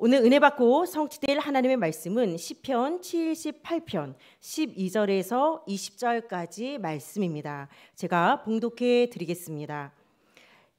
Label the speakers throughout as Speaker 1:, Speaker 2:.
Speaker 1: 오늘 은혜 받고 성취될 하나님의 말씀은 시편 78편 12절에서 20절까지 말씀입니다. 제가 봉독해 드리겠습니다.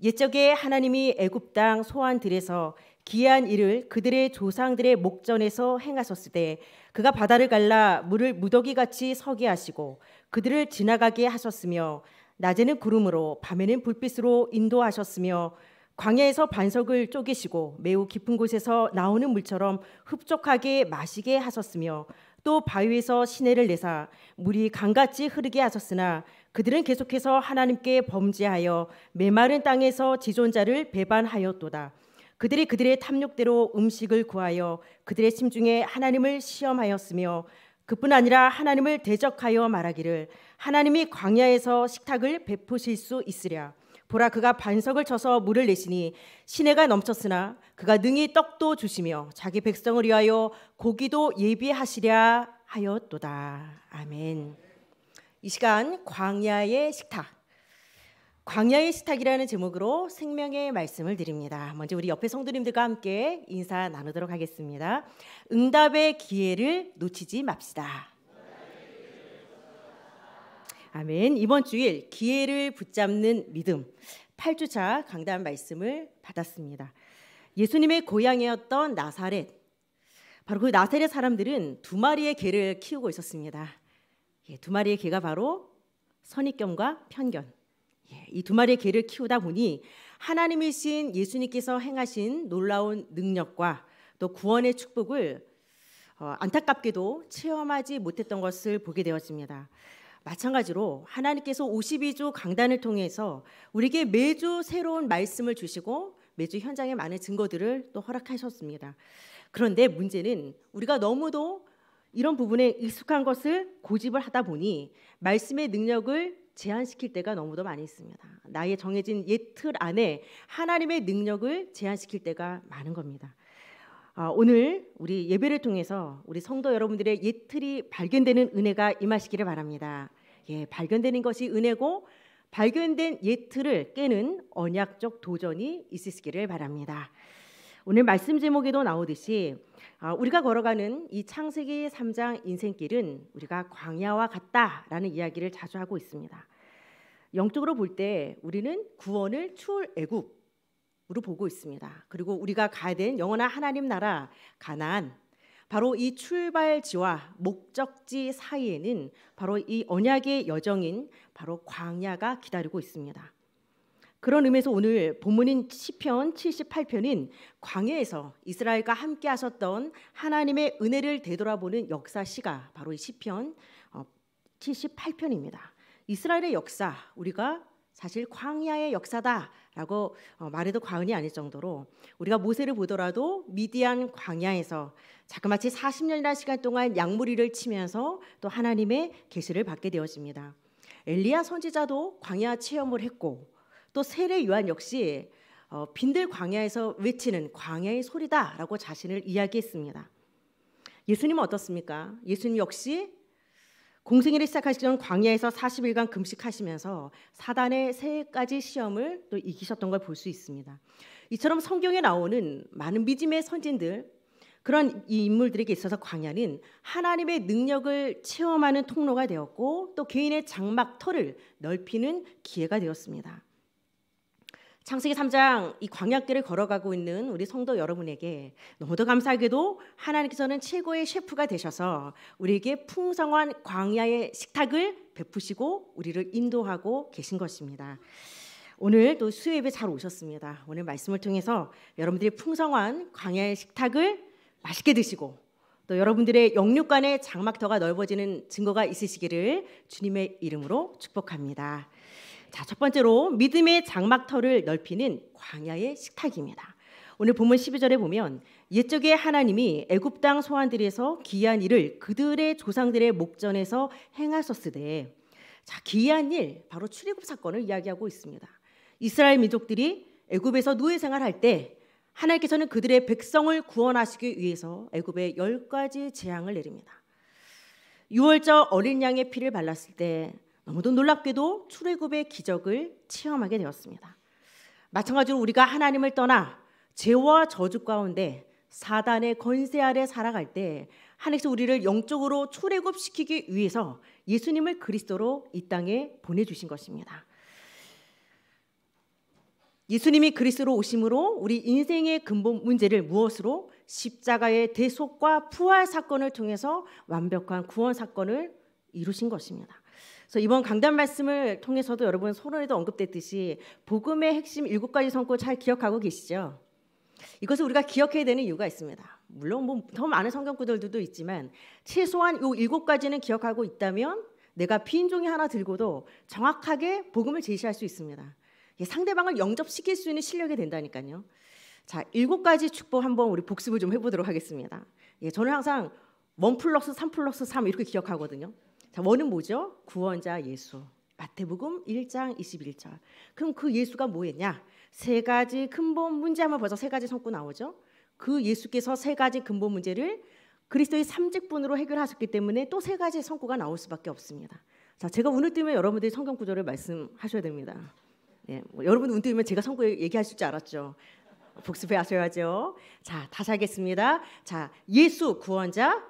Speaker 1: 옛적에 하나님이 애굽 땅 소환들에서 기한 일을 그들의 조상들의 목전에서 행하셨을 때 그가 바다를 갈라 물을 무더기 같이 서게 하시고 그들을 지나가게 하셨으며 낮에는 구름으로 밤에는 불빛으로 인도하셨으며 광야에서 반석을 쪼개시고 매우 깊은 곳에서 나오는 물처럼 흡족하게 마시게 하셨으며 또 바위에서 시내를 내사 물이 강같이 흐르게 하셨으나 그들은 계속해서 하나님께 범죄하여 메마른 땅에서 지존자를 배반하였도다. 그들이 그들의 탐욕대로 음식을 구하여 그들의 심중에 하나님을 시험하였으며 그뿐 아니라 하나님을 대적하여 말하기를 하나님이 광야에서 식탁을 베푸실 수 있으랴 보라 그가 반석을 쳐서 물을 내시니 시내가 넘쳤으나 그가 능히 떡도 주시며 자기 백성을 위하여 고기도 예비하시랴 하였도다. 아멘. 이 시간 광야의 식탁. 광야의 식탁이라는 제목으로 생명의 말씀을 드립니다. 먼저 우리 옆에 성도님들과 함께 인사 나누도록 하겠습니다. 응답의 기회를 놓치지 맙시다. 아멘. 이번 주일 기회를 붙잡는 믿음 8주차 강단 말씀을 받았습니다. 예수님의 고향이었던 나사렛. 바로 그 나사렛 사람들은 두 마리의 개를 키우고 있었습니다. 예, 두 마리의 개가 바로 선입견과 편견. 예, 이두 마리의 개를 키우다 보니 하나님이신 예수님께서 행하신 놀라운 능력과 또 구원의 축복을 어, 안타깝게도 체험하지 못했던 것을 보게 되었습니다. 마찬가지로 하나님께서 52주 강단을 통해서 우리에게 매주 새로운 말씀을 주시고 매주 현장에 많은 증거들을 또 허락하셨습니다. 그런데 문제는 우리가 너무도 이런 부분에 익숙한 것을 고집을 하다 보니 말씀의 능력을 제한시킬 때가 너무도 많이 있습니다. 나의 정해진 예틀 안에 하나님의 능력을 제한시킬 때가 많은 겁니다. 아, 오늘 우리 예배를 통해서 우리 성도 여러분들의 예틀이 발견되는 은혜가 임하시기를 바랍니다. 예, 발견되는 것이 은혜고 발견된 예틀을 깨는 언약적 도전이 있으시기를 바랍니다. 오늘 말씀 제목에도 나오듯이 아, 우리가 걸어가는 이 창세기 3장 인생길은 우리가 광야와 같다라는 이야기를 자주 하고 있습니다. 영적으로 볼 때 우리는 구원을 출애굽으로 보고 있습니다. 그리고 우리가 가야 된 영원한 하나님 나라 가나안 바로 이 출발지와 목적지 사이에는 바로 이 언약의 여정인 바로 광야가 기다리고 있습니다. 그런 의미에서 오늘 본문인 시편 78편은 광야에서 이스라엘과 함께 하셨던 하나님의 은혜를 되돌아보는 역사시가 바로 이 시편 78편입니다. 어, 이스라엘의 역사 우리가 사실 광야의 역사다라고 어, 말해도 과언이 아닐 정도로 우리가 모세를 보더라도 미디안 광야에서 자그마치 40년이라는 시간 동안 양무리를 치면서 또 하나님의 계시를 받게 되어집니다. 엘리야 선지자도 광야 체험을 했고 또 세례 요한 역시 어, 빈들 광야에서 외치는 광야의 소리다라고 자신을 이야기했습니다. 예수님은 어떻습니까? 예수님 역시 공생일을 시작하시기 전 광야에서 40일간 금식하시면서 사단의 세 가지 시험을 또 이기셨던 걸 볼 수 있습니다. 이처럼 성경에 나오는 많은 믿음의 선진들 그런 이 인물들에게 있어서 광야는 하나님의 능력을 체험하는 통로가 되었고 또 개인의 장막 터를 넓히는 기회가 되었습니다. 창세기 3장 이 광야길을 걸어가고 있는 우리 성도 여러분에게 너무도 감사하게도 하나님께서는 최고의 셰프가 되셔서 우리에게 풍성한 광야의 식탁을 베푸시고 우리를 인도하고 계신 것입니다. 오늘 또 수요예배 잘 오셨습니다. 오늘 말씀을 통해서 여러분들이 풍성한 광야의 식탁을 맛있게 드시고 또 여러분들의 영육간의 장막터가 넓어지는 증거가 있으시기를 주님의 이름으로 축복합니다. 자, 첫 번째로 믿음의 장막터를 넓히는 광야의 식탁입니다. 오늘 본문 12절에 보면 옛적에 하나님이 애굽 땅 소환들에서 기이한 일을 그들의 조상들의 목전에서 행하셨으되 자, 기이한 일 바로 출애굽 사건을 이야기하고 있습니다. 이스라엘 민족들이 애굽에서 노예 생활할 때 하나님께서는 그들의 백성을 구원하시기 위해서 애굽에 열 가지 재앙을 내립니다. 유월절 어린 양의 피를 발랐을 때 너무도 놀랍게도 출애굽의 기적을 체험하게 되었습니다. 마찬가지로 우리가 하나님을 떠나 죄와 저주 가운데 사단의 권세 아래 살아갈 때 하나님께서 우리를 영적으로 출애굽시키기 위해서 예수님을 그리스도로 이 땅에 보내 주신 것입니다. 예수님이 그리스로 오심으로 우리 인생의 근본 문제를 무엇으로 십자가의 대속과 부활 사건을 통해서 완벽한 구원 사건을 이루신 것입니다. 그래서 이번 강단 말씀을 통해서도 여러분 소론에도 언급됐듯이 복음의 핵심 일곱 가지 성고 잘 기억하고 계시죠? 이것을 우리가 기억해야 되는 이유가 있습니다. 물론 뭐 더 많은 성경 구절들도 있지만 최소한 이 일곱 가지는 기억하고 있다면 내가 빈종이 하나 들고도 정확하게 복음을 제시할 수 있습니다. 상대방을 영접시킬 수 있는 실력이 된다니까요. 자, 일곱 가지 축복 한번 우리 복습을 좀 해보도록 하겠습니다. 예, 저는 항상 원 플러스 삼 플러스 삼 이렇게 기억하거든요. 자, 원은 뭐죠? 구원자 예수. 마태복음 1장 21절. 그럼 그 예수가 뭐였냐? 세 가지 근본 문제 하면 벌써 세 가지 성구 나오죠. 그 예수께서 세 가지 근본 문제를 그리스도의 삼직분으로 해결하셨기 때문에 또 세 가지 성구가 나올 수밖에 없습니다. 자, 제가 오늘 뜨면 여러분들이 성경 구절을 말씀하셔야 됩니다. 예, 뭐 여러분 운 뜨면 제가 선거 얘기할 수 있지 알았죠. 복습해 하셔야죠. 자, 다시 하겠습니다. 자, 예수 구원자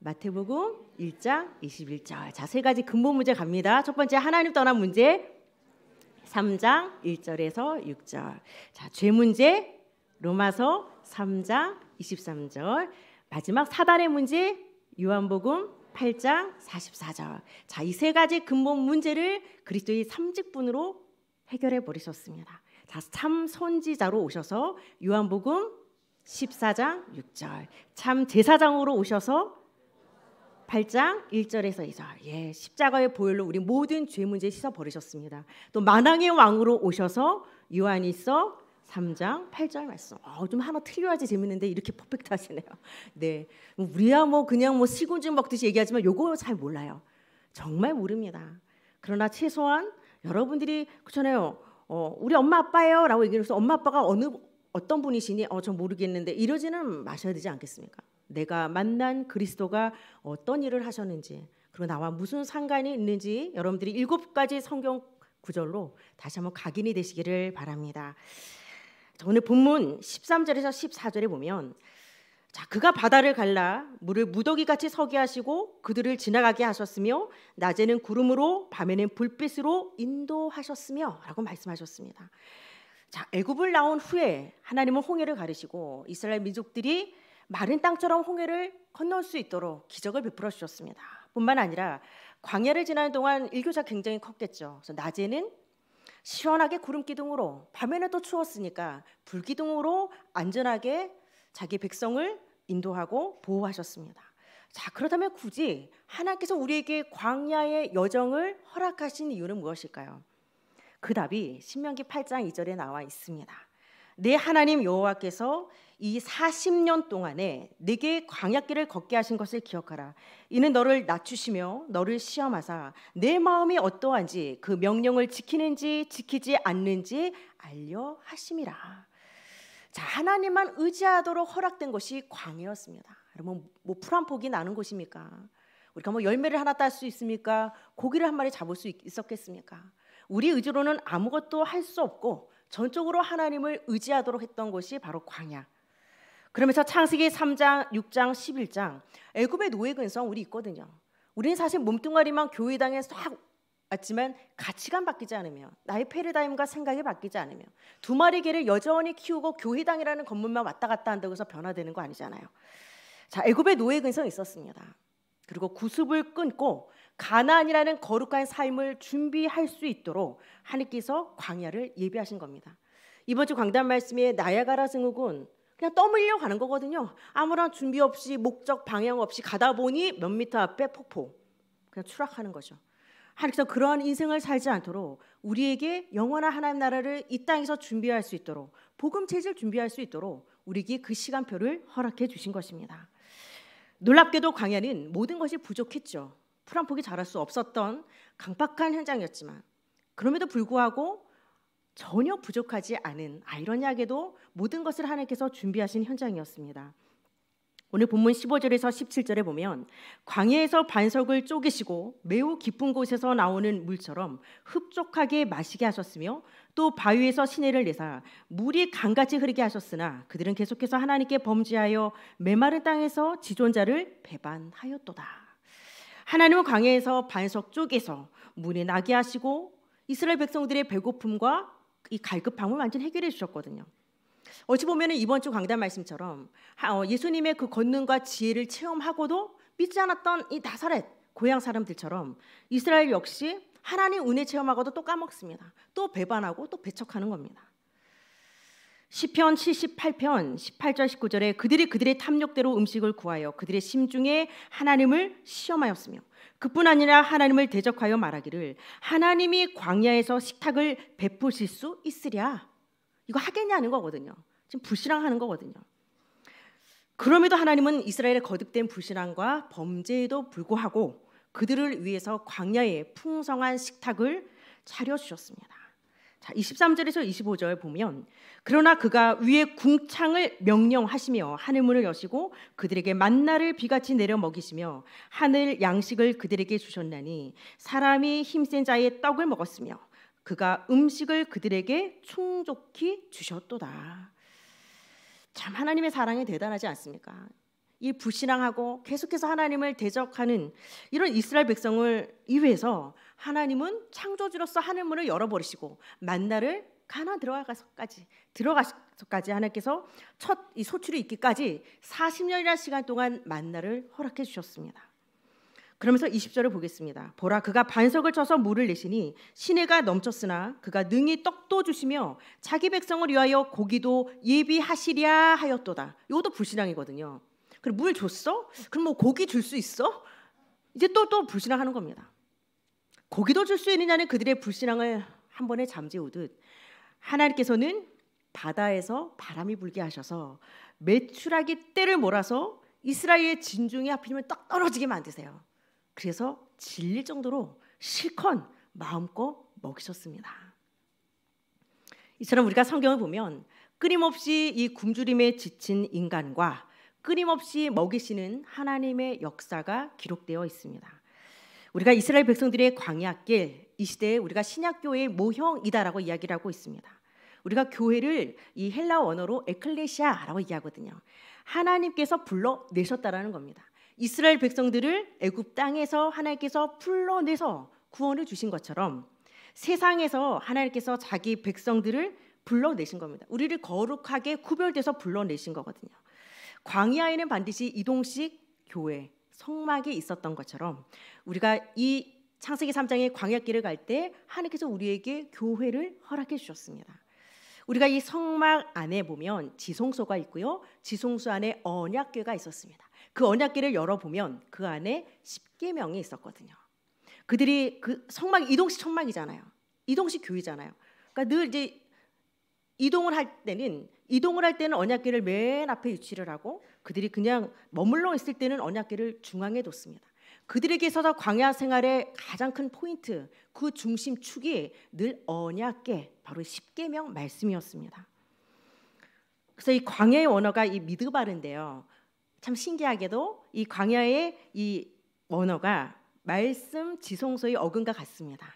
Speaker 1: 마태복음 1장 21절. 자, 세 가지 근본 문제 갑니다. 첫 번째 하나님 떠난 문제 3장 1절에서 6절. 자, 죄 문제 로마서 3장 23절. 마지막 사단의 문제 요한복음 8장 44절. 자, 이 세 가지 근본 문제를 그리스도의 삼직분으로 해결해 버리셨습니다. 자, 참 선지자로 오셔서 요한복음 14장 6절. 참 제사장으로 오셔서 8장 1절에서 2절. 예, 십자가의 보혈로 우리 모든 죄 문제 씻어 버리셨습니다. 또 만왕의 왕으로 오셔서 요한이서 3장 8절 말씀. 어, 좀 하나 틀려야지 재밌는데 이렇게 퍼펙트 하시네요. 네. 뭐 우리야 뭐 그냥 뭐 시군증 먹듯이 얘기하지만 요거 잘 몰라요. 정말 모릅니다. 그러나 최소한 여러분들이 그렇잖아요. 어, 어, 우리 엄마 아빠예요라고 얘기해서 엄마 아빠가 어느 어떤 분이시니 어, 전 모르겠는데 이러지는 마셔야 되지 않겠습니까? 내가 만난 그리스도가 어떤 일을 하셨는지 그리고 나와 무슨 상관이 있는지 여러분들이 일곱 가지 성경 구절로 다시 한번 각인이 되시기를 바랍니다. 오늘 본문 13절에서 14절에 보면 자, 그가 바다를 갈라 물을 무더기 같이 서게 하시고 그들을 지나가게 하셨으며 낮에는 구름으로 밤에는 불빛으로 인도하셨으며라고 말씀하셨습니다. 자, 애굽을 나온 후에 하나님은 홍해를 가르시고 이스라엘 민족들이 마른 땅처럼 홍해를 건널 수 있도록 기적을 베풀어 주셨습니다. 뿐만 아니라 광야를 지나는 동안 일교차 굉장히 컸겠죠. 그래서 낮에는 시원하게 구름 기둥으로 밤에는 또 추웠으니까 불 기둥으로 안전하게 자기 백성을 인도하고 보호하셨습니다. 자, 그렇다면 굳이 하나님께서 우리에게 광야의 여정을 허락하신 이유는 무엇일까요? 그 답이 신명기 8장 2절에 나와 있습니다. 내 하나님 여호와께서 이 40년 동안에 네게 광야길을 걷게 하신 것을 기억하라. 이는 너를 낮추시며 너를 시험하사 내 마음이 어떠한지 그 명령을 지키는지 지키지 않는지 알려 하심이라. 자, 하나님만 의지하도록 허락된 것이 광이었습니다. 여러분, 뭐풀한 폭이 나는 곳입니까? 우리가 뭐 열매를 하나 딸 수 있습니까? 고기를 한 마리 잡을 수 있었겠습니까? 우리 의지로는 아무것도 할 수 없고 전적으로 하나님을 의지하도록 했던 것이 바로 광야. 그러면서 창세기 3장, 6장, 11장 애굽의 노예 근성 우리 있거든요. 우리는 사실 몸뚱아리만 교회당에 싹 맞지만 가치관 바뀌지 않으며 나의 패러다임과 생각이 바뀌지 않으며 두 마리 개를 여전히 키우고 교회당이라는 건물만 왔다 갔다 한다고 해서 변화되는 거 아니잖아요. 자, 애굽의 노예 근성이 있었습니다. 그리고 구습을 끊고 가나안이라는 거룩한 삶을 준비할 수 있도록 하느님께서 광야를 예비하신 겁니다. 이번 주광단 말씀에 나야가라 증후군 그냥 떠밀려 가는 거거든요. 아무런 준비 없이 목적 방향 없이 가다 보니 몇 미터 앞에 폭포 그냥 추락하는 거죠. 그래서 그러한 인생을 살지 않도록 우리에게 영원한 하나님 나라를 이 땅에서 준비할 수 있도록 복음 체질 준비할 수 있도록 우리에게 그 시간표를 허락해 주신 것입니다. 놀랍게도 광야는 모든 것이 부족했죠. 풀한폭이 자랄 수 없었던 강박한 현장이었지만 그럼에도 불구하고 전혀 부족하지 않은 아이러니하게도 모든 것을 하나님께서 준비하신 현장이었습니다. 오늘 본문 15절에서 17절에 보면 광야에서 반석을 쪼개시고 매우 깊은 곳에서 나오는 물처럼 흡족하게 마시게 하셨으며 또 바위에서 시내를 내사 물이 강같이 흐르게 하셨으나 그들은 계속해서 하나님께 범죄하여 메마른 땅에서 지존자를 배반하였도다. 하나님은 광야에서 반석 쪼개서 물이 나게 하시고 이스라엘 백성들의 배고픔과 이 갈급함을 완전 히 해결해 주셨거든요. 어찌 보면 이번 주 강단 말씀처럼 어, 예수님의 그 권능과 지혜를 체험하고도 믿지 않았던 이 나사렛 고향 사람들처럼 이스라엘 역시 하나님 은혜 체험하고도 또 까먹습니다. 또 배반하고 또 배척하는 겁니다. 시편 78편 18절 19절에 그들이 그들의 탐욕대로 음식을 구하여 그들의 심중에 하나님을 시험하였으며 그뿐 아니라 하나님을 대적하여 말하기를 하나님이 광야에서 식탁을 베푸실 수 있으랴 이거 하겠냐는 거거든요. 지금 불신앙하는 거거든요. 그럼에도 하나님은 이스라엘의 거듭된 불신앙과 범죄에도 불구하고 그들을 위해서 광야에 풍성한 식탁을 차려 주셨습니다. 자, 23절에서 25절 보면 그러나 그가 위에 궁창을 명령하시며 하늘 문을 여시고 그들에게 만나를 비같이 내려 먹이시며 하늘 양식을 그들에게 주셨나니 사람이 힘센 자의 떡을 먹었으며 그가 음식을 그들에게 충족히 주셨도다. 참 하나님의 사랑이 대단하지 않습니까? 이 불신앙하고 계속해서 하나님을 대적하는 이런 이스라엘 백성을 이외에서 하나님은 창조주로서 하늘문을 열어버리시고 만나를 가나 들어가서까지 들어가서까지 하나님께서 첫 이 소출이 있기까지 40년이라는 시간 동안 만나를 허락해 주셨습니다. 그러면서 20절을 보겠습니다. 보라 그가 반석을 쳐서 물을 내시니 시내가 넘쳤으나 그가 능히 떡도 주시며 자기 백성을 위하여 고기도 예비하시랴 하였도다. 이것도 불신앙이거든요. 그럼 물 줬어? 그럼 뭐 고기 줄 수 있어? 이제 또 또 불신앙하는 겁니다. 고기도 줄 수 있느냐는 그들의 불신앙을 한 번에 잠재우듯 하나님께서는 바다에서 바람이 불게 하셔서 메추라기 때를 몰아서 이스라엘의 진중에 하필이면 떨어지게 만드세요. 그래서 질릴 정도로 실컷 마음껏 먹이셨습니다. 이처럼 우리가 성경을 보면 끊임없이 이 굶주림에 지친 인간과 끊임없이 먹이시는 하나님의 역사가 기록되어 있습니다. 우리가 이스라엘 백성들의 광야길 이 시대에 우리가 신약교회의 모형이다라고 이야기를 하고 있습니다. 우리가 교회를 이 헬라 원어로 에클레시아라고 이야기하거든요. 하나님께서 불러 내셨다라는 겁니다. 이스라엘 백성들을 애굽 땅에서 하나님께서 불러내서 구원을 주신 것처럼 세상에서 하나님께서 자기 백성들을 불러내신 겁니다. 우리를 거룩하게 구별돼서 불러내신 거거든요. 광야에는 반드시 이동식 교회 성막이 있었던 것처럼 우리가 이 창세기 3장의 광야길을 갈 때 하나님께서 우리에게 교회를 허락해 주셨습니다. 우리가 이 성막 안에 보면 지성소가 있고요. 지성소 안에 언약궤가 있었습니다. 그 언약궤를 열어보면 그 안에 십계명이 있었거든요. 그들이 그 성막 이동식 천막이잖아요. 이동식 교회잖아요. 그러니까 늘 이제 이동을 할 때는 이동을 할 때는 언약궤를 맨 앞에 유치를 하고 그들이 그냥 머물러 있을 때는 언약궤를 중앙에 뒀습니다. 그들에게서도 광야 생활의 가장 큰 포인트, 그 중심 축이 늘 언약궤, 바로 십계명 말씀이었습니다. 그래서 이 광야의 원어가 이 미드바른데요. 참 신기하게도 이 광야의 이 원어가 말씀 지성소의 어근과 같습니다.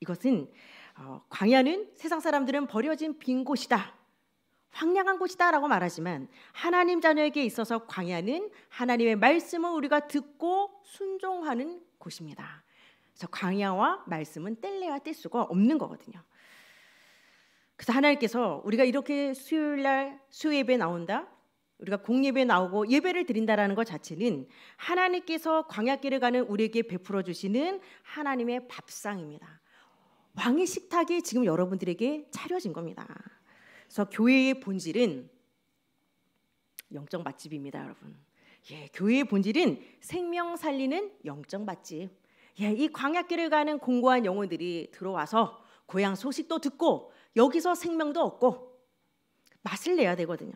Speaker 1: 이것은 어, 광야는 세상 사람들은 버려진 빈 곳이다. 황량한 곳이다라고 말하지만 하나님 자녀에게 있어서 광야는 하나님의 말씀을 우리가 듣고 순종하는 곳입니다. 그래서 광야와 말씀은 뗄래야 뗄 수가 없는 거거든요. 그래서 하나님께서 우리가 이렇게 수요일 날 수예배 나온다. 우리가 공예배 나오고 예배를 드린다라는 것 자체는 하나님께서 광야길을 가는 우리에게 베풀어 주시는 하나님의 밥상입니다. 왕의 식탁이 지금 여러분들에게 차려진 겁니다. 그래서 교회의 본질은 영적 맛집입니다, 여러분. 예, 교회의 본질은 생명 살리는 영적 맛집. 예, 이 광야길을 가는 공고한 영혼들이 들어와서 고향 소식도 듣고 여기서 생명도 얻고 맛을 내야 되거든요.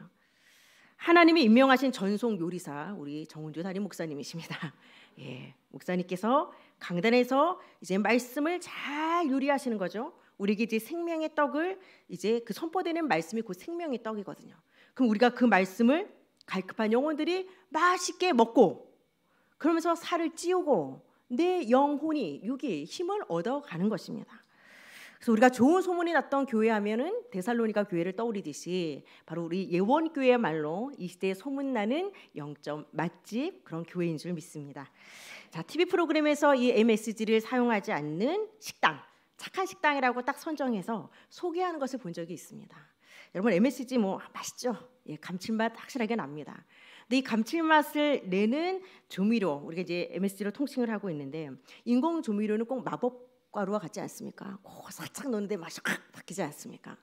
Speaker 1: 하나님이 임명하신 전속 요리사 우리 정은주 담임 목사님이십니다. 예, 목사님께서 강단에서 이제 말씀을 잘 요리하시는 거죠. 우리에게 이제 생명의 떡을 이제 그 선포되는 말씀이 곧 생명의 떡이거든요. 그럼 우리가 그 말씀을 갈급한 영혼들이 맛있게 먹고 그러면서 살을 찌우고 내 영혼이 육이 힘을 얻어가는 것입니다. 그래서 우리가 좋은 소문이 났던 교회 하면은 데살로니가 교회를 떠올리듯이 바로 우리 예원 교회말로 이 시대에 소문나는 영점 맛집 그런 교회인 줄 믿습니다. 자, TV 프로그램에서 이 MSG를 사용하지 않는 식당, 착한 식당이라고 딱 선정해서 소개하는 것을 본 적이 있습니다. 여러분 MSG 뭐 맛있죠? 예, 감칠맛 확실하게 납니다. 근데 이 감칠맛을 내는 조미료 우리가 이제 MSG로 통칭을 하고 있는데 인공 조미료는 꼭 마법 과루와 같지 않습니까? 고 그 살짝 넣는데 맛이 확 바뀌지 않습니까?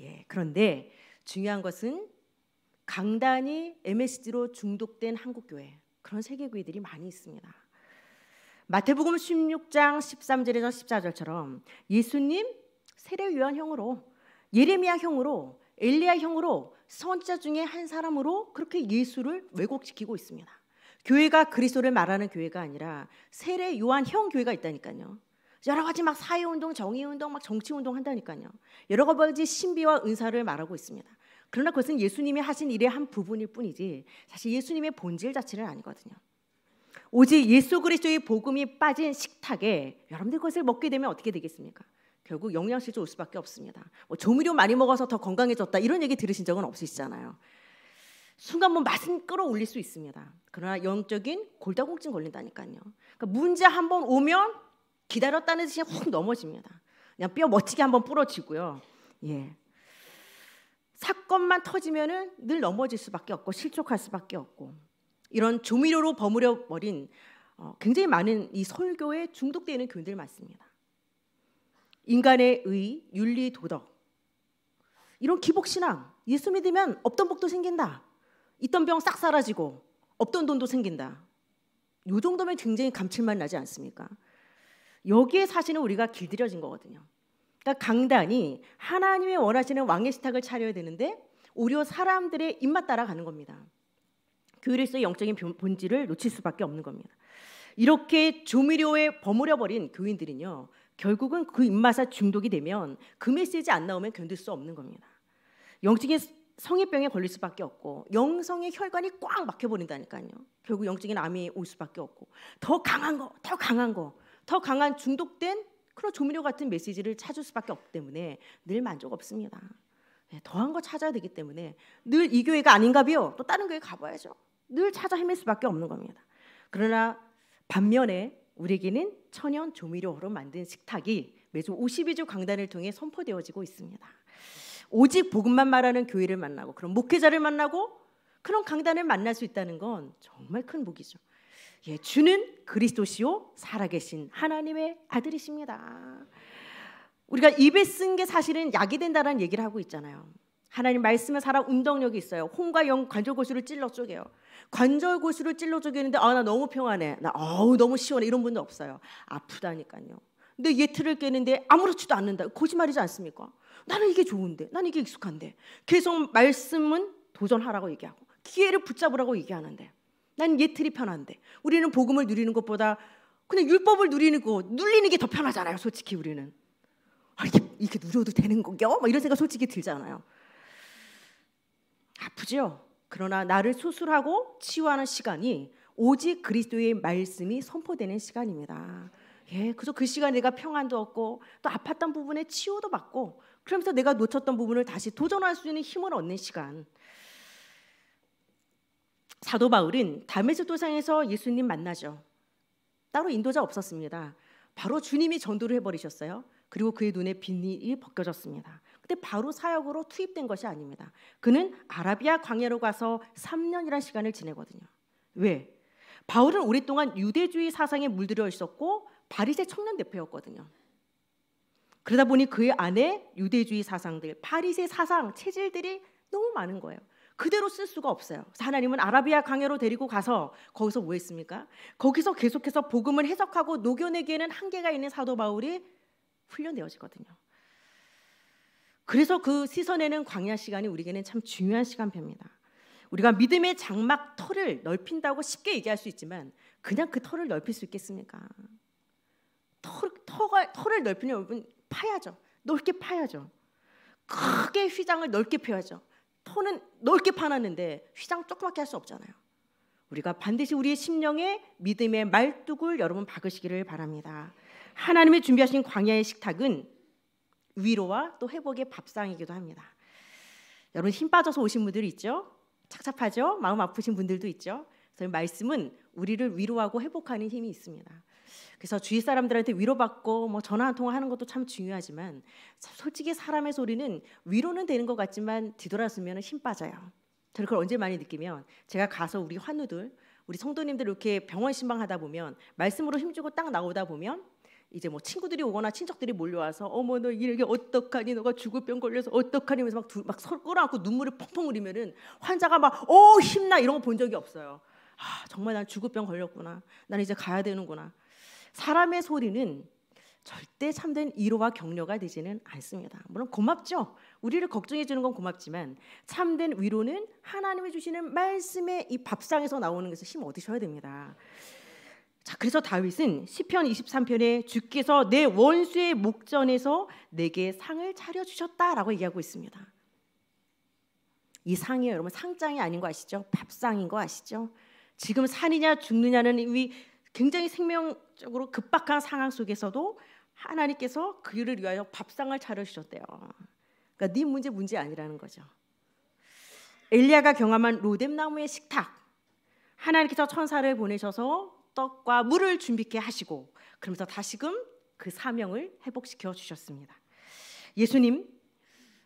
Speaker 1: 예, 그런데 중요한 것은 강단이 MSG로 중독된 한국 교회 그런 세계 교회들이 많이 있습니다. 마태복음 16장 13절에서 14절처럼 예수님 세례위원형으로 예레미야형으로 엘리야형으로 선자 중에 한 사람으로 그렇게 예수를 왜곡시키고 있습니다. 교회가 그리스도를 말하는 교회가 아니라 세례 요한형 교회가 있다니까요. 여러 가지 막 사회운동, 정의운동, 막 정치운동 한다니까요. 여러 가지 신비와 은사를 말하고 있습니다. 그러나 그것은 예수님이 하신 일의 한 부분일 뿐이지 사실 예수님의 본질 자체는 아니거든요. 오직 예수 그리스도의 복음이 빠진 식탁에 여러분들 것을 먹게 되면 어떻게 되겠습니까? 결국 영양실조 올 수밖에 없습니다. 뭐 조미료 많이 먹어서 더 건강해졌다 이런 얘기 들으신 적은 없으시잖아요. 순간 뭐 맛은 끌어올릴 수 있습니다. 그러나 영적인 골다공증 걸린다니까요. 그러니까 문제 한번 오면 기다렸다는 듯이 훅 넘어집니다. 그냥 뼈 멋지게 한번 부러지고요. 예. 사건만 터지면은 늘 넘어질 수밖에 없고 실족할 수밖에 없고 이런 조미료로 버무려 버린 어, 굉장히 많은 이 설교에 중독되는 교인들 많습니다. 인간의 의, 윤리, 도덕 이런 기복신앙 예수 믿으면 없던 복도 생긴다. 있던 병 싹 사라지고 없던 돈도 생긴다. 요 정도면 굉장히 감칠맛 나지 않습니까? 여기에 사실은 우리가 길들여진 거거든요. 그러니까 강단이 하나님의 원하시는 왕의 식탁을 차려야 되는데 오히려 사람들의 입맛 따라가는 겁니다. 교회로서의 영적인 본질을 놓칠 수밖에 없는 겁니다. 이렇게 조미료에 버무려 버린 교인들은요. 결국은 그 입맛에 중독이 되면 그 메시지 안 나오면 견딜 수 없는 겁니다. 영적인 성의병에 걸릴 수밖에 없고 영성의 혈관이 꽉 막혀 버린다니까요. 결국 영적인 암이 올 수밖에 없고 더 강한 거, 더 강한 거. 더 강한 중독된 그런 조미료 같은 메시지를 찾을 수밖에 없기 때문에 늘 만족 없습니다. 예, 더한 거 찾아야 되기 때문에 늘 이 교회가 아닌가 비요. 또 다른 교회 가봐야죠. 늘 찾아 헤맬 수밖에 없는 겁니다. 그러나 반면에 우리에게는 천연 조미료로 만든 식탁이 매주 52주 강단을 통해 선포되어지고 있습니다. 오직 복음만 말하는 교회를 만나고 그런 목회자를 만나고 그런 강단을 만날 수 있다는 건 정말 큰 복이죠. 예, 주는 그리스도시요 살아계신 하나님의 아들이십니다. 우리가 입에 쓴 게 사실은 약이 된다라는 얘기를 하고 있잖아요. 하나님 말씀에 살아 운동력이 있어요. 혼과 영 관절 고수를 찔러 쪼개요. 관절 고수를 찔러 쪼개는데 아 나 너무 평안해. 나 어우 너무 시원해. 이런 분도 없어요. 아프다니까요. 근데 예 틀을 깨는데 아무렇지도 않는다. 거짓말이지 않습니까? 나는 이게 좋은데. 나는 이게 익숙한데. 계속 말씀은 도전하라고 얘기하고 기회를 붙잡으라고 얘기하는데 난 예틀이 편한데. 우리는 복음을 누리는 것보다 그냥 율법을 누리는 거 눌리는 게 더 편하잖아요. 솔직히 우리는 아, 이게 이렇게 누려도 되는 건겨? 막 이런 생각 솔직히 들잖아요. 아프죠. 그러나 나를 수술하고 치유하는 시간이 오직 그리스도의 말씀이 선포되는 시간입니다. 예, 그래서 그 시간 내가 평안도 얻고 또 아팠던 부분에 치유도 받고 그러면서 내가 놓쳤던 부분을 다시 도전할 수 있는 힘을 얻는 시간. 사도 바울은 담에스 도상에서 예수님 만나죠. 따로 인도자 없었습니다. 바로 주님이 전도를 해버리셨어요. 그리고 그의 눈에 빛이 벗겨졌습니다. 그때 바로 사역으로 투입된 것이 아닙니다. 그는 아라비아 광야로 가서 3년이라는 시간을 지내거든요. 왜? 바울은 오랫동안 유대주의 사상에 물들여 있었고 바리새 청년 대표였거든요. 그러다 보니 그의 안에 유대주의 사상들, 바리새 사상 체질들이 너무 많은 거예요. 그대로 쓸 수가 없어요. 하나님은 아라비아 강해로 데리고 가서 거기서 뭐 했습니까? 거기서 계속해서 복음을 해석하고 녹여내기에는 한계가 있는 사도 바울이 훈련되어지거든요. 그래서 그 씻어내는 광야 시간이 우리에게는 참 중요한 시간표입니다. 우리가 믿음의 장막 털을 넓힌다고 쉽게 얘기할 수 있지만 그냥 그 털을 넓힐 수 있겠습니까? 털, 털, 털을 넓히는 여 파야죠. 넓게 파야죠. 크게 휘장을 넓게 펴야죠. 터는 넓게 파놨는데 휘장 조그맣게 할 수 없잖아요. 우리가 반드시 우리의 심령에 믿음의 말뚝을 여러분 박으시기를 바랍니다. 하나님의 준비하신 광야의 식탁은 위로와 또 회복의 밥상이기도 합니다. 여러분 힘 빠져서 오신 분들 있죠? 착잡하죠? 마음 아프신 분들도 있죠? 저희 말씀은 우리를 위로하고 회복하는 힘이 있습니다. 그래서 주위 사람들한테 위로받고 뭐 전화 한통 하는 것도 참 중요하지만 솔직히 사람의 소리는 위로는 되는 것 같지만 뒤돌아서면 힘 빠져요. 저는 그걸 언제 많이 느끼면 제가 가서 우리 환우들 우리 성도님들 이렇게 병원 신방하다 보면 말씀으로 힘주고 딱 나오다 보면 이제 뭐 친구들이 오거나 친척들이 몰려와서 어머 너 이렇게 어떡하니 너가 죽을병 걸려서 어떡하니 면서 막, 두, 막 끌어안고 눈물을 펑펑 흘리면은 환자가 막 어 힘나 이런 거 본 적이 없어요. 아 정말 난 죽을병 걸렸구나. 난 이제 가야 되는구나. 사람의 소리는 절대 참된 위로와 격려가 되지는 않습니다. 물론 고맙죠. 우리를 걱정해 주는 건 고맙지만 참된 위로는 하나님이 주시는 말씀의 이 밥상에서 나오는 것을 힘 얻으셔야 됩니다. 자, 그래서 다윗은 시편 23편에 주께서 내 원수의 목전에서 내게 상을 차려 주셨다라고 얘기하고 있습니다. 이 상이 여러분 상장이 아닌 거 아시죠? 밥상인 거 아시죠? 지금 산이냐 죽느냐는 이 굉장히 생명 적으로 급박한 상황 속에서도 하나님께서 그를 위하여 밥상을 차려주셨대요. 그러니까 네 문제 문제 아니라는 거죠. 엘리야가 경험한 로뎀 나무의 식탁. 하나님께서 천사를 보내셔서 떡과 물을 준비케 하시고 그러면서 다시금 그 사명을 회복시켜 주셨습니다. 예수님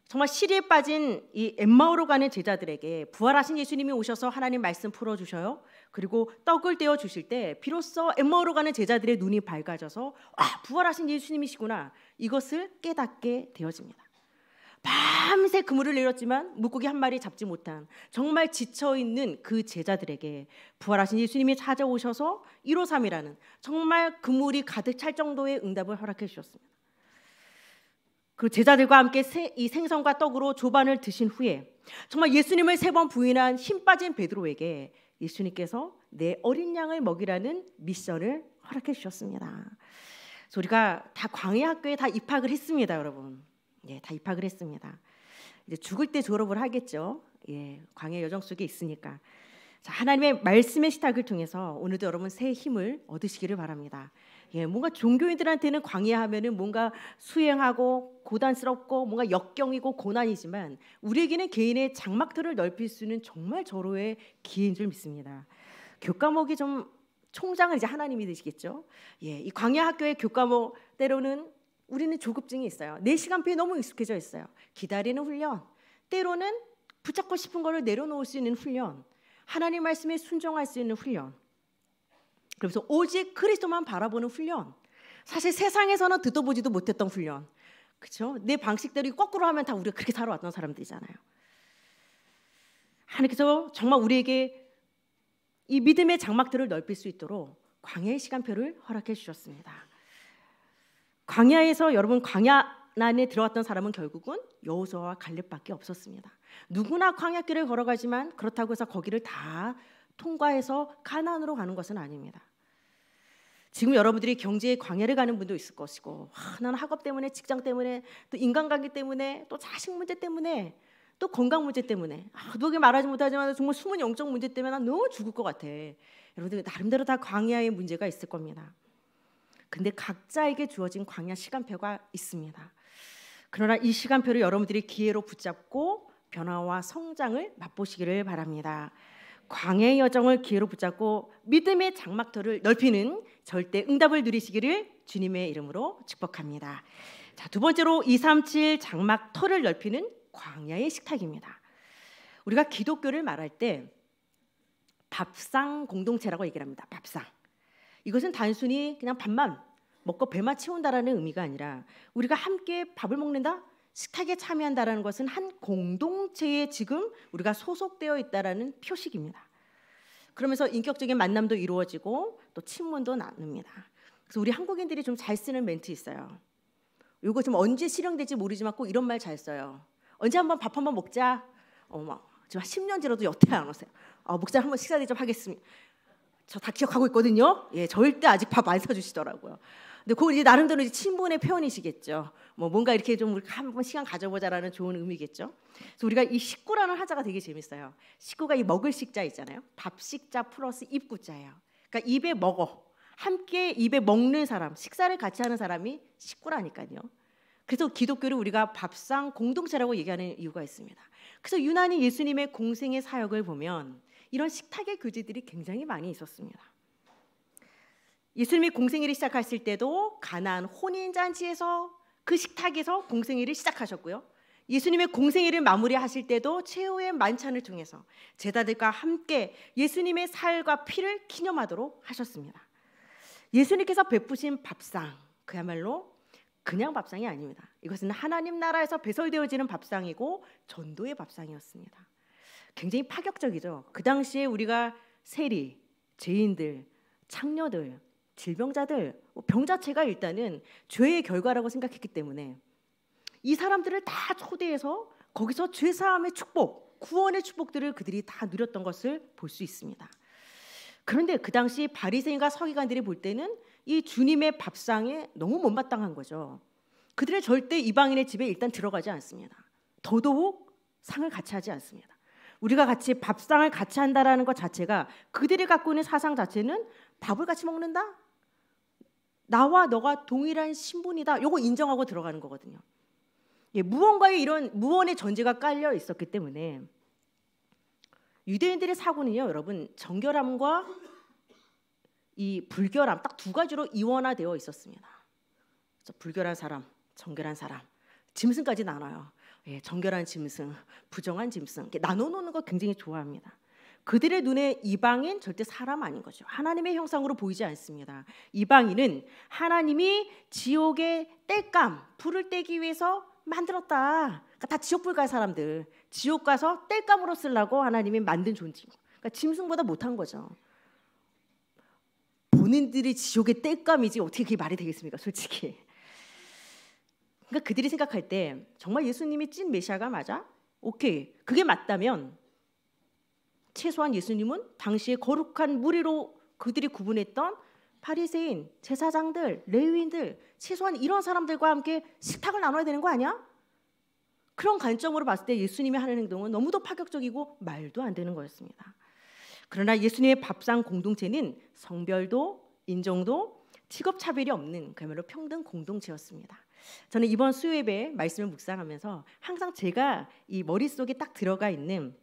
Speaker 1: 정말 시리에 빠진 이 엠마오로 가는 제자들에게 부활하신 예수님이 오셔서 하나님 말씀 풀어 주셔요. 그리고 떡을 떼어 주실 때 비로소 엠마오로 가는 제자들의 눈이 밝아져서 아, 부활하신 예수님이시구나 이것을 깨닫게 되어집니다. 밤새 그물을 내렸지만 물고기 한 마리 잡지 못한 정말 지쳐 있는 그 제자들에게 부활하신 예수님이 찾아오셔서 153이라는 정말 그물이 가득 찰 정도의 응답을 허락해 주셨습니다. 그 제자들과 함께 새, 이 생선과 떡으로 조반을 드신 후에 정말 예수님을 세 번 부인한 힘 빠진 베드로에게 예수님께서 내 어린 양을 먹이라는 미션을 허락해 주셨습니다. 우리가 다 광야 학교에 다 입학을 했습니다, 여러분. 예, 다 입학을 했습니다. 이제 죽을 때 졸업을 하겠죠. 예, 광야 여정 속에 있으니까. 자, 하나님의 말씀의 시탁을 통해서 오늘도 여러분 새 힘을 얻으시기를 바랍니다. 예, 뭔가 종교인들한테는 광야하면은 뭔가 수행하고 고단스럽고 뭔가 역경이고 고난이지만 우리에게는 개인의 장막터를 넓힐 수 있는 정말 절호의 기회인 줄 믿습니다. 교과목이 좀 총장은 이제 하나님이 되시겠죠. 예, 이 광야 학교의 교과목 때로는 우리는 조급증이 있어요. 내 네 시간표에 너무 익숙해져 있어요. 기다리는 훈련, 때로는 붙잡고 싶은 거를 내려놓을 수 있는 훈련, 하나님 말씀에 순종할 수 있는 훈련. 그래서 오직 그리스도만 바라보는 훈련. 사실 세상에서는 듣도 보지도 못했던 훈련. 그렇죠? 내 방식대로 거꾸로 하면 다 우리가 그렇게 살아왔던 사람들이잖아요. 하나님께서 정말 우리에게 이 믿음의 장막들을 넓힐 수 있도록 광야의 시간표를 허락해 주셨습니다. 광야에서 여러분 광야 안에 들어왔던 사람은 결국은 여호수아와 갈렙밖에 없었습니다. 누구나 광야길을 걸어가지만 그렇다고 해서 거기를 다 통과해서 가난으로 가는 것은 아닙니다. 지금 여러분들이 경제의 광야를 가는 분도 있을 것이고 아, 나는 학업 때문에 직장 때문에 또 인간관계 때문에 또 자식 문제 때문에 또 건강 문제 때문에 아, 누구에게 말하지 못하지만 정말 숨은 영적 문제 때문에 난 너무 죽을 것 같아. 여러분들 나름대로 다 광야의 문제가 있을 겁니다. 근데 각자에게 주어진 광야 시간표가 있습니다. 그러나 이 시간표를 여러분들이 기회로 붙잡고 변화와 성장을 맛보시기를 바랍니다. 광야의 여정을 기회로 붙잡고 믿음의 장막터를 넓히는 절대 응답을 누리시기를 주님의 이름으로 축복합니다. 자, 두 번째로 237 장막 터를 넓히는 광야의 식탁입니다. 우리가 기독교를 말할 때 밥상 공동체라고 얘기를 합니다. 밥상. 이것은 단순히 그냥 밥만 먹고 배만 채운다라는 의미가 아니라 우리가 함께 밥을 먹는다? 식탁에 참여한다라는 것은 한 공동체에 지금 우리가 소속되어 있다라는 표식입니다. 그러면서 인격적인 만남도 이루어지고 또친문도 나눕니다. 그래서 우리 한국인들이 좀 잘 쓰는 멘트 있어요. 이거 좀 언제 실현될지 모르지만 꼭 이런 말 잘 써요. 언제 한번 밥 한번 먹자. 어머, 지금 1 0년지로도 여태 안 오세요. 어, 목사 한번 식사 대접하겠습니다. 저 다 기억하고 있거든요. 예, 절대 아직 밥 안 사주시더라고요. 근데 그건 이제 나름대로 이제 친분의 표현이시겠죠. 뭐 뭔가 이렇게 좀 우리 한번 시간 가져보자라는 좋은 의미겠죠. 그래서 우리가 이 식구라는 한자가 되게 재밌어요. 식구가 이 먹을 식자 있잖아요. 밥 식자 플러스 입구자예요. 그러니까 입에 먹어. 함께 입에 먹는 사람, 식사를 같이 하는 사람이 식구라니까요. 그래서 기독교를 우리가 밥상 공동체라고 얘기하는 이유가 있습니다. 그래서 유난히 예수님의 공생의 사역을 보면 이런 식탁의 교제들이 굉장히 많이 있었습니다. 예수님이 공생일을 시작하실 때도 가난 혼인 잔치에서 그 식탁에서 공생일을 시작하셨고요. 예수님의 공생일을 마무리하실 때도 최후의 만찬을 통해서 제자들과 함께 예수님의 살과 피를 기념하도록 하셨습니다. 예수님께서 베푸신 밥상 그야말로 그냥 밥상이 아닙니다. 이것은 하나님 나라에서 배설되어지는 밥상이고 전도의 밥상이었습니다. 굉장히 파격적이죠. 그 당시에 우리가 세리, 죄인들, 창녀들 질병자들, 뭐 병 자체가 일단은 죄의 결과라고 생각했기 때문에 이 사람들을 다 초대해서 거기서 죄 사함의 축복, 구원의 축복들을 그들이 다 누렸던 것을 볼 수 있습니다. 그런데 그 당시 바리새인과 서기관들이 볼 때는 이 주님의 밥상에 너무 못마땅한 거죠. 그들은 절대 이방인의 집에 일단 들어가지 않습니다. 더더욱 상을 같이 하지 않습니다. 우리가 같이 밥상을 같이 한다라는 것 자체가 그들이 갖고 있는 사상 자체는 밥을 같이 먹는다? 나와 너가 동일한 신분이다. 요거 인정하고 들어가는 거거든요. 예, 무언가의 이런 무언의 전제가 깔려 있었기 때문에 유대인들의 사고는요, 여러분 정결함과 이 불결함 딱 두 가지로 이원화되어 있었습니다. 불결한 사람, 정결한 사람, 짐승까지 나눠요. 예, 정결한 짐승, 부정한 짐승 나눠 놓는 거 굉장히 좋아합니다. 그들의 눈에 이방인 절대 사람 아닌 거죠. 하나님의 형상으로 보이지 않습니다. 이방인은 하나님이 지옥의 땔감 불을 떼기 위해서 만들었다. 그러니까 다 지옥불 갈 사람들. 지옥 가서 땔감으로 쓰려고 하나님이 만든 존재. 그러니까 짐승보다 못한 거죠. 본인들이 지옥의 땔감이지 어떻게 그게 말이 되겠습니까? 솔직히. 그러니까 그들이 생각할 때 정말 예수님이 찐 메시아가 맞아? 오케이. 그게 맞다면 최소한 예수님은 당시에 거룩한 무리로 그들이 구분했던 파리세인, 제사장들, 레위인들, 최소한 이런 사람들과 함께 식탁을 나눠야 되는 거 아니야? 그런 관점으로 봤을 때 예수님이 하는 행동은 너무도 파격적이고 말도 안 되는 거였습니다. 그러나 예수님의 밥상 공동체는 성별도 인종도 직업 차별이 없는 그야말로 평등 공동체였습니다. 저는 이번 수요예배 말씀을 묵상하면서 항상 제가 이 머릿속에 딱 들어가 있는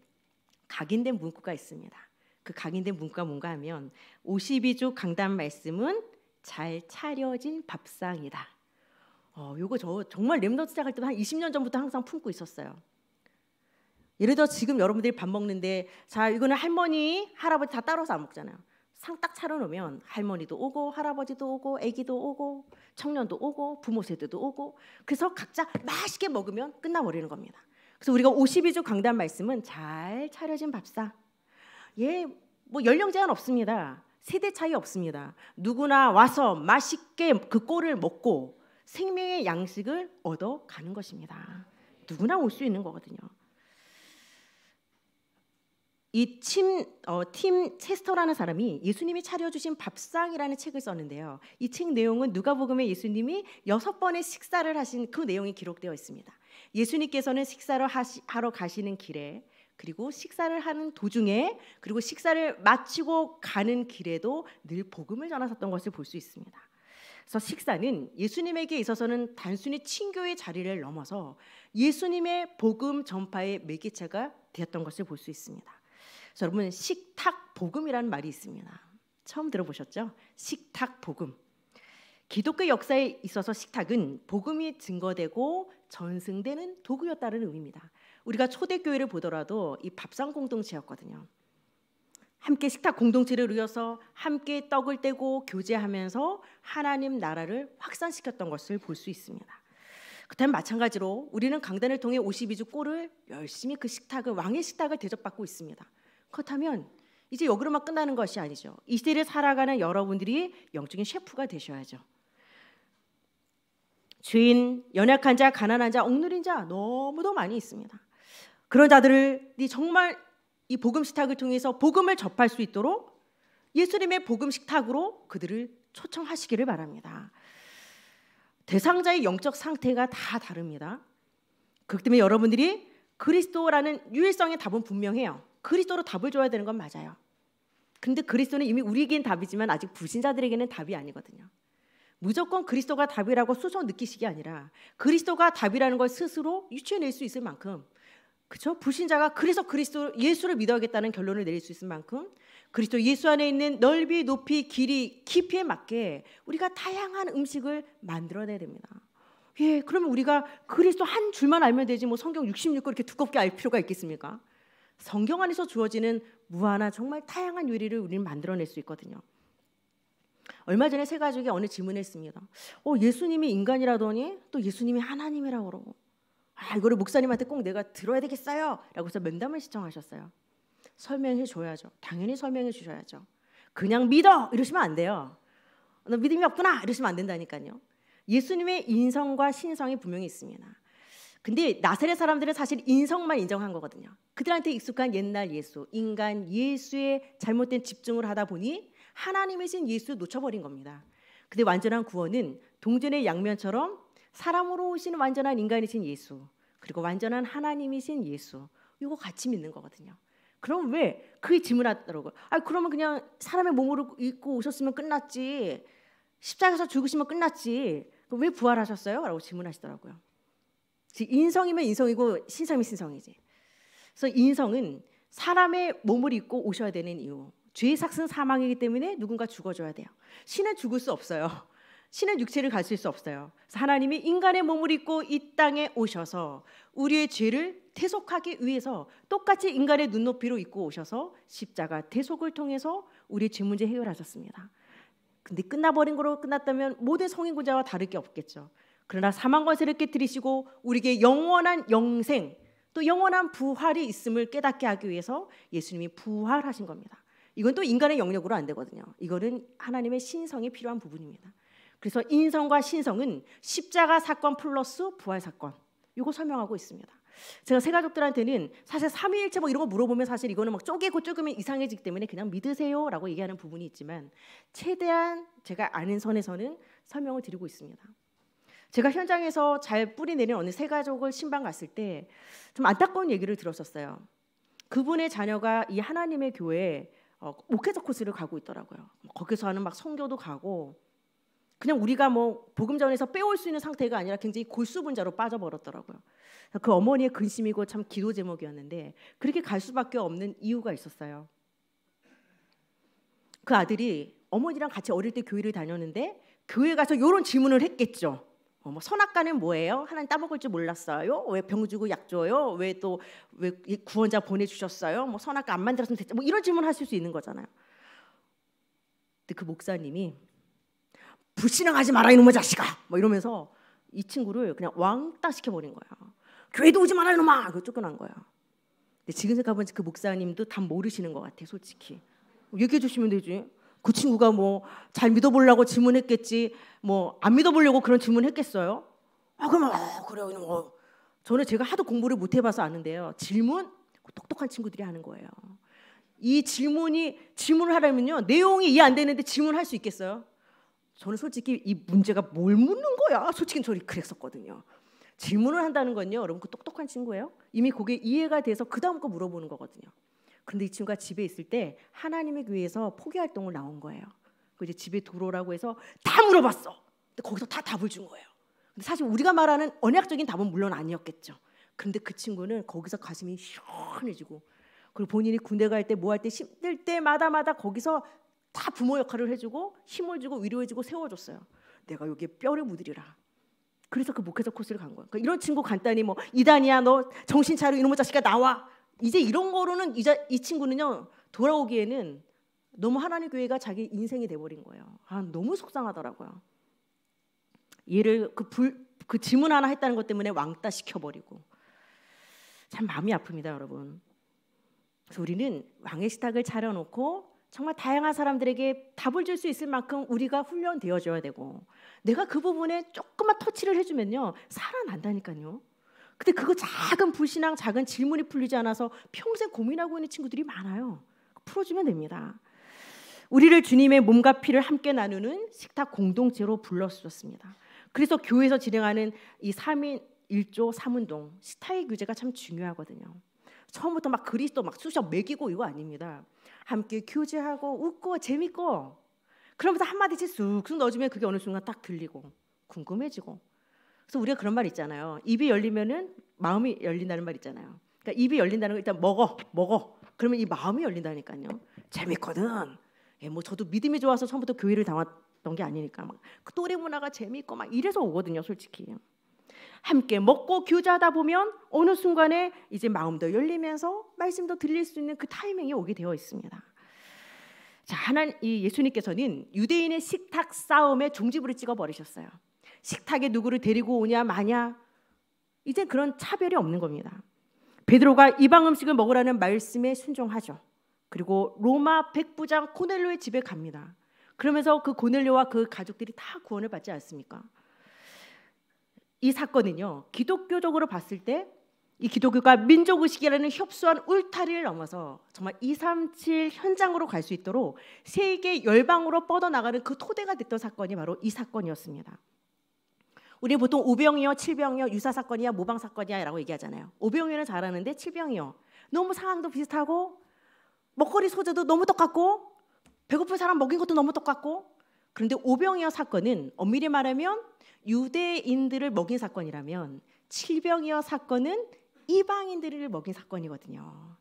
Speaker 1: 각인된 문구가 있습니다. 그 각인된 문구가 뭔가 하면 52조 강단 말씀은 잘 차려진 밥상이다. 어, 요거 저 정말 랩넌트 시작할 때한 20년 전부터 항상 품고 있었어요. 예를 들어 지금 여러분들이 밥 먹는데 자 이거는 할머니 할아버지 다 따로서 안 먹잖아요. 상 딱 차려놓으면 할머니도 오고 할아버지도 오고 아기도 오고 청년도 오고 부모 세대도 오고 그래서 각자 맛있게 먹으면 끝나버리는 겁니다. 그래서 우리가 52조 강단 말씀은 잘 차려진 밥상. 예, 뭐 연령 제한 없습니다. 세대 차이 없습니다. 누구나 와서 맛있게 그 꼴을 먹고 생명의 양식을 얻어 가는 것입니다. 누구나 올 수 있는 거거든요. 이팀 어, 팀 체스터라는 사람이 예수님이 차려주신 밥상이라는 책을 썼는데요. 이 책 내용은 누가복음에 예수님이 여섯 번의 식사를 하신 그 내용이 기록되어 있습니다. 예수님께서는 식사를 하시, 하러 가시는 길에 그리고 식사를 하는 도중에 그리고 식사를 마치고 가는 길에도 늘 복음을 전하셨던 것을 볼 수 있습니다. 그래서 식사는 예수님에게 있어서는 단순히 친교의 자리를 넘어서 예수님의 복음 전파의 매개체가 되었던 것을 볼 수 있습니다. 여러분 식탁 복음이라는 말이 있습니다. 처음 들어보셨죠? 식탁 복음. 기독교 역사에 있어서 식탁은 복음이 증거되고 전승되는 도구였다는 의미입니다. 우리가 초대교회를 보더라도 이 밥상 공동체였거든요. 함께 식탁 공동체를 위해서 함께 떡을 떼고 교제하면서 하나님 나라를 확산시켰던 것을 볼 수 있습니다. 그다음 마찬가지로 우리는 강단을 통해 52주 꼴을 열심히 그 식탁을 왕의 식탁을 대접받고 있습니다. 그렇다면 이제 여기로만 끝나는 것이 아니죠. 이 시대를 살아가는 여러분들이 영적인 셰프가 되셔야죠. 죄인, 연약한 자, 가난한 자, 억누린 자 너무도 많이 있습니다. 그런 자들을 정말 이 복음 식탁을 통해서 복음을 접할 수 있도록 예수님의 복음 식탁으로 그들을 초청하시기를 바랍니다. 대상자의 영적 상태가 다 다릅니다. 그렇기 때문에 여러분들이 그리스도라는 유일성의 답은 분명해요. 그리스도로 답을 줘야 되는 건 맞아요. 근데 그리스도는 이미 우리에겐 답이지만 아직 불신자들에게는 답이 아니거든요. 무조건 그리스도가 답이라고 수소 느끼시기 아니라 그리스도가 답이라는 걸 스스로 유추해낼 수 있을 만큼 그렇죠? 불신자가 그래서 그리스도 예수를 믿어야겠다는 결론을 내릴 수 있을 만큼 그리스도 예수 안에 있는 넓이, 높이, 길이, 깊이에 맞게 우리가 다양한 음식을 만들어내야 됩니다. 예, 그러면 우리가 그리스도 한 줄만 알면 되지 뭐 성경 66권 이렇게 두껍게 알 필요가 있겠습니까? 성경 안에서 주어지는 무한한 정말 다양한 요리를 우리는 만들어낼 수 있거든요. 얼마 전에 세 가족이 어느 질문했습니다. 어, 예수님이 인간이라더니 또 예수님이 하나님이라고 그러고 아, 이거를 목사님한테 꼭 내가 들어야 되겠어요. 라고 해서 면담을 시청하셨어요. 설명해 줘야죠. 당연히 설명해 주셔야죠. 그냥 믿어 이러시면 안 돼요. 너 믿음이 없구나 이러시면 안 된다니까요. 예수님의 인성과 신성이 분명히 있습니다. 근데 나사렛 사람들은 사실 인성만 인정한 거거든요. 그들한테 익숙한 옛날 예수, 인간 예수의 잘못된 집중을 하다 보니 하나님이신 예수 놓쳐버린 겁니다. 근데 완전한 구원은 동전의 양면처럼 사람으로 오신 완전한 인간이신 예수 그리고 완전한 하나님이신 예수 이거 같이 믿는 거거든요. 그럼 왜 그게 질문하더라고요. 아 그러면 그냥 사람의 몸으로 입고 오셨으면 끝났지 십자가에서 죽으시면 끝났지 왜 부활하셨어요? 라고 질문하시더라고요. 인성이면 인성이고 신성이면 신성이지. 그래서 인성은 사람의 몸을 입고 오셔야 되는 이유. 죄의 삭은 사망이기 때문에 누군가 죽어줘야 돼요. 신은 죽을 수 없어요. 신은 육체를 가질 수 없어요. 하나님이 인간의 몸을 입고 이 땅에 오셔서 우리의 죄를 태속하기 위해서 똑같이 인간의 눈높이로 입고 오셔서 십자가 태속을 통해서 우리의 죄 문제 해결하셨습니다. 근데 끝나버린 거로 끝났다면 모든 성인군자와 다를 게 없겠죠. 그러나 사망과세를 깨뜨리시고 우리에게 영원한 영생 또 영원한 부활이 있음을 깨닫게 하기 위해서 예수님이 부활하신 겁니다. 이건 또 인간의 영역으로 안 되거든요. 이거는 하나님의 신성이 필요한 부분입니다. 그래서 인성과 신성은 십자가 사건 플러스 부활 사건 이거 설명하고 있습니다. 제가 세가족들한테는 사실 삼위일체 뭐 이런 거 물어보면 사실 이거는 막 쪼개고 쪼개면 이상해지기 때문에 그냥 믿으세요라고 얘기하는 부분이 있지만 최대한 제가 아는 선에서는 설명을 드리고 있습니다. 제가 현장에서 잘 뿌리내린 어느 세가족을 신방 갔을 때 좀 안타까운 얘기를 들었었어요. 그분의 자녀가 이 하나님의 교회에 어, 목회자 코스를 가고 있더라고요. 거기서 하는 막 성교도 가고 그냥 우리가 뭐 복음전에서 빼올 수 있는 상태가 아니라 굉장히 골수분자로 빠져버렸더라고요. 그 어머니의 근심이고 참 기도 제목이었는데 그렇게 갈 수밖에 없는 이유가 있었어요. 그 아들이 어머니랑 같이 어릴 때 교회를 다녔는데 교회 가서 이런 질문을 했겠죠. 어, 뭐 선악과는 뭐예요? 하나님 따먹을 줄 몰랐어요? 왜 병 주고 약 줘요? 왜 또 왜 구원자 보내주셨어요? 뭐 선악과 안 만들었으면 됐죠? 뭐 이런 질문 하실 수 있는 거잖아요. 근데 그 목사님이 불신앙하지 마라 이놈의 자식아! 뭐 이러면서 이 친구를 그냥 왕따 시켜버린 거야. 교회도 오지 마라 이놈아! 그 쫓겨난 거야. 근데 지금 생각해보니그 목사님도 다 모르시는 것 같아 솔직히. 얘기해 주시면 되지. 그 친구가 뭐 잘 믿어보려고 질문했겠지 뭐 안 믿어보려고 그런 질문했겠어요? 아 그러면 어, 그래요. 어. 저는 제가 하도 공부를 못 해봐서 아는데요. 질문 그 똑똑한 친구들이 하는 거예요. 이 질문이 질문을 하려면요 내용이 이해 안 되는데 질문할 수 있겠어요? 저는 솔직히 이 문제가 뭘 묻는 거야? 솔직히 저는 그랬었거든요. 질문을 한다는 건요, 여러분 그 똑똑한 친구예요. 이미 그게 이해가 돼서 그 다음 거 물어보는 거거든요. 근데 이 친구가 집에 있을 때 하나님의 교회에서 포기 활동을 나온 거예요. 그 이제 집에 들어오라고 해서 다 물어봤어. 근데 거기서 다 답을 준 거예요. 근데 사실 우리가 말하는 언약적인 답은 물론 아니었겠죠. 근데 그 친구는 거기서 가슴이 시원해지고 그리고 본인이 군대 갈 때 뭐 할때 뭐 힘들 때마다마다 거기서 다 부모 역할을 해주고 힘을 주고 위로해주고 세워줬어요. 내가 여기에 뼈를 묻으리라. 그래서 그 목회자 코스를 간 거예요. 그러니까 이런 친구 간단히 뭐 이단이야 너 정신 차려 이놈의 자식아 나와 이제 이런 거로는 이제 이 친구는요 돌아오기에는 너무 하나님 교회가 자기 인생이 돼버린 거예요. 아 너무 속상하더라고요. 얘를 그, 불, 그 질문 하나 했다는 것 때문에 왕따 시켜버리고 참 마음이 아픕니다, 여러분. 그래서 우리는 왕의 식탁을 차려놓고 정말 다양한 사람들에게 답을 줄 수 있을 만큼 우리가 훈련되어줘야 되고 내가 그 부분에 조금만 터치를 해주면요 살아난다니까요. 근데 그거 작은 불신앙, 작은 질문이 풀리지 않아서 평생 고민하고 있는 친구들이 많아요. 풀어주면 됩니다. 우리를 주님의 몸과 피를 함께 나누는 식탁 공동체로 불러주셨습니다. 그래서 교회에서 진행하는 이 3인 1조 3운동, 식탁의 규제가 참 중요하거든요. 처음부터 막 그리스도 막 수셔 매이고 이거 아닙니다. 함께 교제하고 웃고 재밌고 그러면서 한마디씩 쑥쑥 넣어주면 그게 어느 순간 딱 들리고 궁금해지고 그래서 우리가 그런 말 있잖아요. 입이 열리면은 마음이 열린다는 말 있잖아요. 그러니까 입이 열린다는 거 일단 먹어, 먹어. 그러면 이 마음이 열린다니까요. 재밌거든. 예, 뭐 저도 믿음이 좋아서 처음부터 교회를 당했던 게 아니니까 막그 또래 문화가 재밌고 막 이래서 오거든요, 솔직히. 함께 먹고 교제하다 보면 어느 순간에 이제 마음도 열리면서 말씀도 들릴 수 있는 그 타이밍이 오게 되어 있습니다. 자, 하나님 이 예수님께서는 유대인의 식탁 싸움에 종지부를 찍어 버리셨어요. 식탁에 누구를 데리고 오냐 마냐 이제 그런 차별이 없는 겁니다. 베드로가 이방 음식을 먹으라는 말씀에 순종하죠. 그리고 로마 백부장 코넬료의 집에 갑니다. 그러면서 그 코넬료와 그 가족들이 다 구원을 받지 않습니까? 이 사건은요 기독교적으로 봤을 때 이 기독교가 민족 의식이라는 협소한 울타리를 넘어서 정말 237 현장으로 갈 수 있도록 세계 열방으로 뻗어나가는 그 토대가 됐던 사건이 바로 이 사건이었습니다. 우리 보통 오병이어, 칠병이어, 유사 사건이야, 모방 사건이야라고 얘기하잖아요. 오병이어는 잘하는데 칠병이어 너무 상황도 비슷하고 먹거리 소재도 너무 똑같고 배고픈 사람 먹인 것도 너무 똑같고 그런데 오병이어 사건은 엄밀히 말하면 유대인들을 먹인 사건이라면 칠병이어 사건은 이방인들을 먹인 사건이거든요.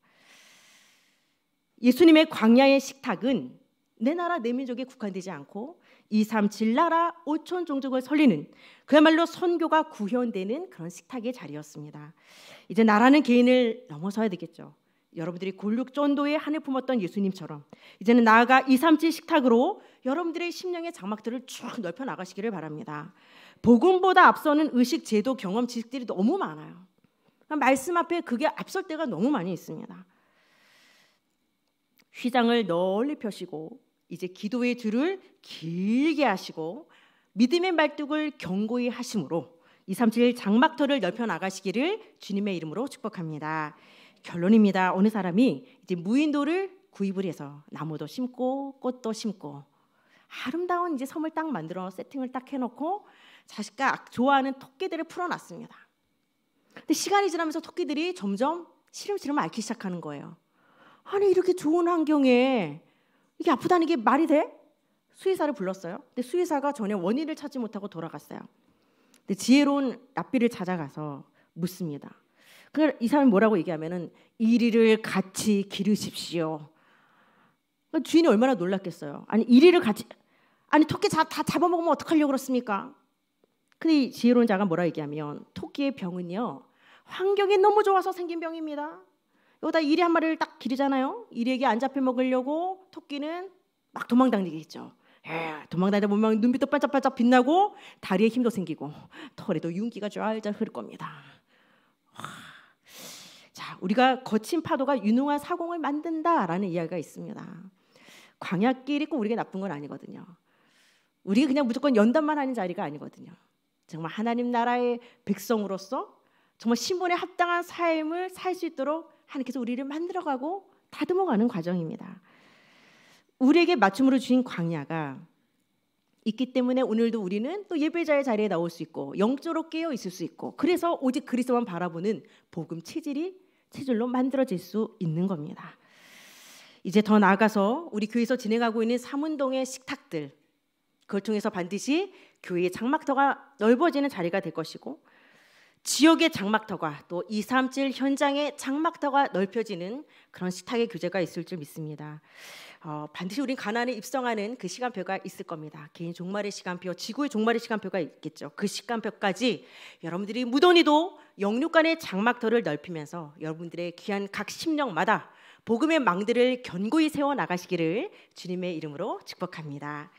Speaker 1: 예수님의 광야의 식탁은 내 나라 내 민족에 국한되지 않고 2, 3, 7나라 5천 종족을 설리는 그야말로 선교가 구현되는 그런 식탁의 자리였습니다. 이제 나라는 개인을 넘어서야 되겠죠. 여러분들이 골육전도에 한을 품었던 예수님처럼 이제는 나아가 2, 3, 7 식탁으로 여러분들의 심령의 장막들을 쭉 넓혀 나가시기를 바랍니다. 복음보다 앞서는 의식, 제도, 경험, 지식들이 너무 많아요. 그러니까 말씀 앞에 그게 앞설 때가 너무 많이 있습니다. 휘장을 널리 펴시고 이제 기도의 줄을 길게 하시고 믿음의 말뚝을 견고히 하심으로 2, 3, 7 장막터를 넓혀 나가시기를 주님의 이름으로 축복합니다. 결론입니다. 어느 사람이 이제 무인도를 구입을 해서 나무도 심고 꽃도 심고 아름다운 이제 섬을 딱 만들어 세팅을 딱 해놓고 자식과 좋아하는 토끼들을 풀어놨습니다. 근데 시간이 지나면서 토끼들이 점점 시름시름 앓기 시작하는 거예요. 아니 이렇게 좋은 환경에 이게 아프다는 게 말이 돼? 수의사를 불렀어요. 근데 수의사가 전에 원인을 찾지 못하고 돌아갔어요. 근데 지혜로운 납비를 찾아가서 묻습니다. 그러니까 이 사람이 뭐라고 얘기하면은 이리를 같이 기르십시오. 그러니까 주인이 얼마나 놀랐겠어요. 아니 이리를 같이 아니 토끼 다, 다 잡아먹으면 어떡하려고 그렇습니까? 근데 이 지혜로운 자가 뭐라 얘기하면 토끼의 병은요 환경이 너무 좋아서 생긴 병입니다. 이거 다 이리 한 마리를 딱 기르잖아요. 이리에게 안 잡혀 먹으려고 토끼는 막 도망다니겠죠. 예, 도망다니다 보면 눈빛도 반짝반짝 빛나고 다리에 힘도 생기고 털에도 윤기가 쫙쫙 흐를 겁니다. 자, 우리가 거친 파도가 유능한 사공을 만든다라는 이야기가 있습니다. 광야길 있고 우리가 나쁜 건 아니거든요. 우리가 그냥 무조건 연단만 하는 자리가 아니거든요. 정말 하나님 나라의 백성으로서 정말 신분에 합당한 삶을 살 수 있도록 하나님께서 우리를 만들어가고 다듬어가는 과정입니다. 우리에게 맞춤으로 주신 광야가 있기 때문에 오늘도 우리는 또 예배자의 자리에 나올 수 있고 영적으로 깨어 있을 수 있고 그래서 오직 그리스도만 바라보는 복음 체질이 체질로 만들어질 수 있는 겁니다. 이제 더 나아가서 우리 교회에서 진행하고 있는 삼운동의 식탁들 그걸 통해서 반드시 교회의 장막터가 넓어지는 자리가 될 것이고 지역의 장막터가 또237 현장의 장막터가 넓혀지는 그런 식탁의 교제가 있을 줄 믿습니다. 어, 반드시 우린 가난에 입성하는 그 시간표가 있을 겁니다. 개인 종말의 시간표, 지구의 종말의 시간표가 있겠죠. 그 시간표까지 여러분들이 무던히도 영육간의 장막터를 넓히면서 여러분들의 귀한 각 심령마다 복음의 망들을 견고히 세워 나가시기를 주님의 이름으로 축복합니다.